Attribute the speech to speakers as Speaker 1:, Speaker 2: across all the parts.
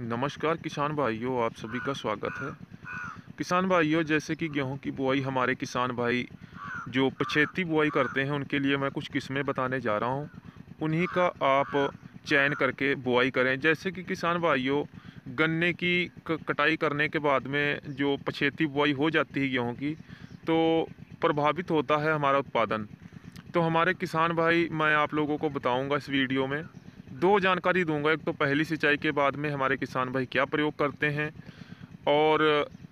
Speaker 1: नमस्कार किसान भाइयों आप सभी का स्वागत है किसान भाइयों जैसे कि गेहूं की बुआई हमारे किसान भाई जो पछेती बुआई करते हैं उनके लिए मैं कुछ किस्में बताने जा रहा हूं उन्हीं का आप चयन करके बुआई करें जैसे कि किसान भाइयों गन्ने की कटाई करने के बाद में जो पछेती बुआई हो जाती है गेहूँ की तो प्रभावित होता है हमारा उत्पादन तो हमारे किसान भाई मैं आप लोगों को बताऊँगा इस वीडियो में दो जानकारी दूंगा एक तो पहली सिंचाई के बाद में हमारे किसान भाई क्या प्रयोग करते हैं और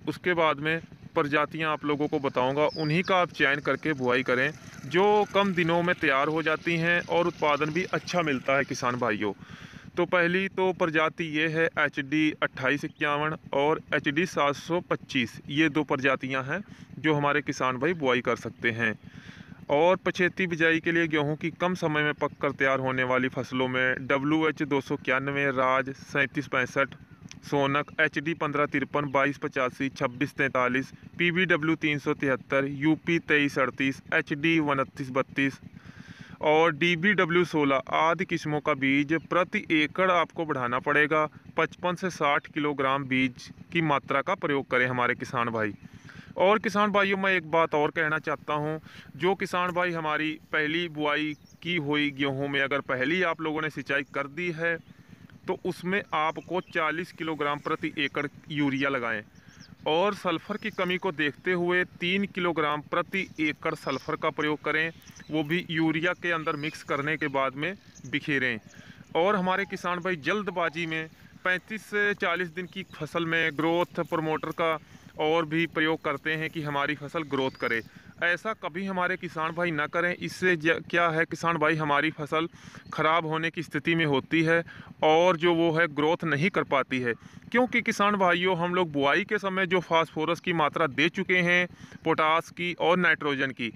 Speaker 1: उसके बाद में प्रजातियाँ आप लोगों को बताऊंगा उन्हीं का आप चयन करके बुआई करें जो कम दिनों में तैयार हो जाती हैं और उत्पादन भी अच्छा मिलता है किसान भाइयों तो पहली तो प्रजाति ये है एच डी अट्ठाईस इक्यावन और एच डी सात सौ पच्चीस ये दो प्रजातियाँ हैं जो हमारे किसान भाई बुआई कर सकते हैं और पछेती बिजाई के लिए गेहूं की कम समय में पककर तैयार होने वाली फसलों में डब्ल्यू एच दो सौ इक्यानवे राज सैंतीस पैंसठ सोनक एच डी पंद्रह तिरपन बाईस पचासी छब्बीस तैंतालीस पी बी डब्ल्यू तीन सौ तिहत्तर यू पी तेईस अड़तीस एच डी उनतीस बत्तीस और डी बी डब्ल्यू सोलह आदि किस्मों का बीज प्रति एकड़ आपको बढ़ाना पड़ेगा पचपन से साठ किलोग्राम बीज की मात्रा का प्रयोग करें हमारे किसान भाई और किसान भाइयों मैं एक बात और कहना चाहता हूँ जो किसान भाई हमारी पहली बुआई की हुई गेहूँ में अगर पहली आप लोगों ने सिंचाई कर दी है तो उसमें आपको 40 किलोग्राम प्रति एकड़ यूरिया लगाएं और सल्फ़र की कमी को देखते हुए तीन किलोग्राम प्रति एकड़ सल्फ़र का प्रयोग करें वो भी यूरिया के अंदर मिक्स करने के बाद में बिखेरें और हमारे किसान भाई जल्दबाजी में 35 से 40 दिन की फसल में ग्रोथ प्रमोटर का और भी प्रयोग करते हैं कि हमारी फसल ग्रोथ करे ऐसा कभी हमारे किसान भाई ना करें इससे क्या है किसान भाई हमारी फसल ख़राब होने की स्थिति में होती है और जो वो है ग्रोथ नहीं कर पाती है क्योंकि किसान भाइयों हम लोग बुआई के समय जो फास्फोरस की मात्रा दे चुके हैं पोटास की और नाइट्रोजन की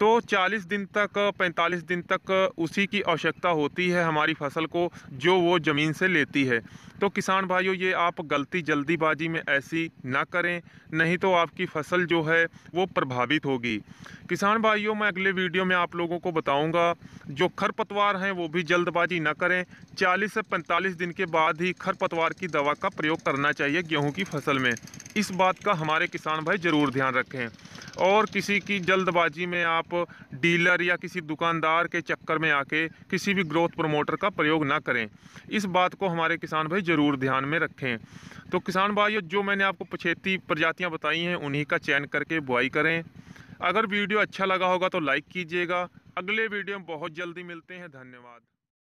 Speaker 1: तो 40 दिन तक 45 दिन तक उसी की आवश्यकता होती है हमारी फसल को जो वो ज़मीन से लेती है तो किसान भाइयों ये आप गलती जल्दीबाजी में ऐसी ना करें नहीं तो आपकी फसल जो है वो प्रभावित होगी किसान भाइयों मैं अगले वीडियो में आप लोगों को बताऊंगा जो खरपतवार हैं वो भी जल्दबाजी ना करें 40 से 45 दिन के बाद ही खरपतवार की दवा का प्रयोग करना चाहिए गेहूँ की फसल में इस बात का हमारे किसान भाई ज़रूर ध्यान रखें और किसी की जल्दबाजी में आप डीलर या किसी दुकानदार के चक्कर में आके किसी भी ग्रोथ प्रमोटर का प्रयोग ना करें इस बात को हमारे किसान भाई ज़रूर ध्यान में रखें तो किसान भाई जो मैंने आपको पछेती प्रजातियाँ बताई हैं उन्हीं का चयन करके बुआई करें अगर वीडियो अच्छा लगा होगा तो लाइक कीजिएगा अगले वीडियो में बहुत जल्दी मिलते हैं धन्यवाद